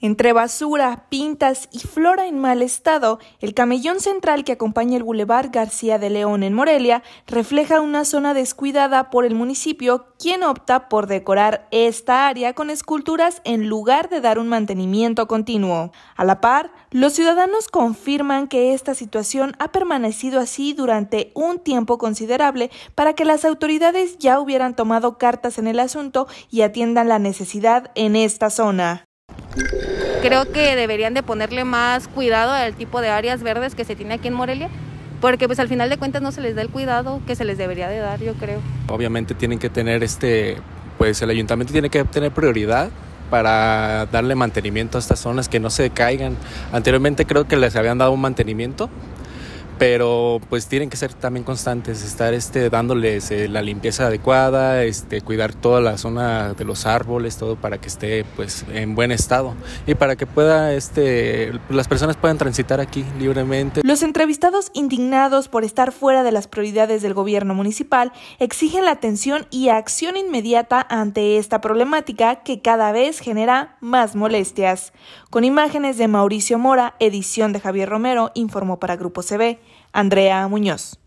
Entre basura, pintas y flora en mal estado, el camellón central que acompaña el bulevar García de León en Morelia refleja una zona descuidada por el municipio, quien opta por decorar esta área con esculturas en lugar de dar un mantenimiento continuo. A la par, los ciudadanos confirman que esta situación ha permanecido así durante un tiempo considerable para que las autoridades ya hubieran tomado cartas en el asunto y atiendan la necesidad en esta zona. Creo que deberían de ponerle más cuidado al tipo de áreas verdes que se tiene aquí en Morelia, porque pues al final de cuentas no se les da el cuidado que se les debería de dar, yo creo. Obviamente tienen que tener este, pues el ayuntamiento tiene que tener prioridad para darle mantenimiento a estas zonas que no se caigan. Anteriormente creo que les habían dado un mantenimiento pero pues tienen que ser también constantes, estar este, dándoles eh, la limpieza adecuada, este, cuidar toda la zona de los árboles, todo para que esté pues en buen estado y para que pueda este, las personas puedan transitar aquí libremente. Los entrevistados indignados por estar fuera de las prioridades del gobierno municipal exigen la atención y acción inmediata ante esta problemática que cada vez genera más molestias. Con imágenes de Mauricio Mora, edición de Javier Romero, informó para Grupo CB. Andrea Muñoz.